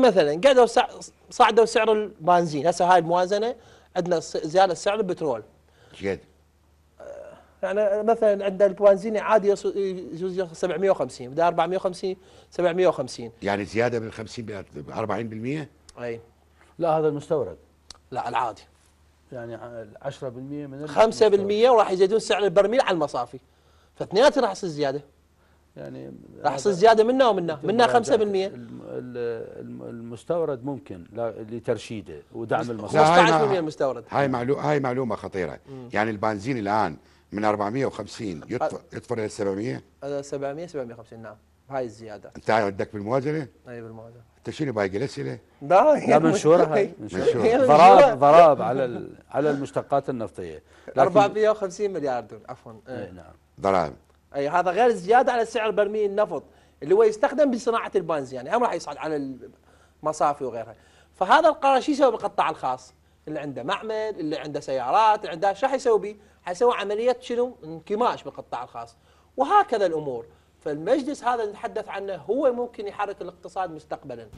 مثلا قعدوا صعدوا سعر البنزين هسه هاي الموازنه عندنا زياده سعر البترول جد آه، يعني مثلا عندنا البنزين عادي يجوز 750 بدل 450 750 يعني زياده من 50 40% اي لا هذا المستورد لا العادي يعني 10% من 5% وراح يزيدون سعر البرميل على المصافي فاثنيناتهم راح تصير زياده يعني راح تصير زياده منا ومنا منا 5% المستورد ممكن لترشيده ودعم المصانع 15% من المستورد هاي معلومه هاي معلومه خطيره مم. يعني البنزين الان من 450 يطفر يطفر الى 700 700 750 نعم هاي الزياده انت عندك بالموازنه؟ اي بالموازنه انت شنو باقي الاسئله؟ لا لا منشورها منشورها ضراب ضراب على على المشتقات النفطيه 450 مليار دولار عفوا إيه. اي نعم ضراب اي هذا غير الزياده على سعر برميل النفط اللي هو يستخدم بصناعه البانز يعني هم راح يصعد على المصافي وغيرها فهذا القرار شو يسوي بالقطاع الخاص اللي عنده معمل اللي عنده سيارات اللي عنده شو راح يسوي به حيسوي عمليه شنو انكماش بالقطاع الخاص وهكذا الامور فالمجلس هذا اللي نتحدث عنه هو ممكن يحرك الاقتصاد مستقبلا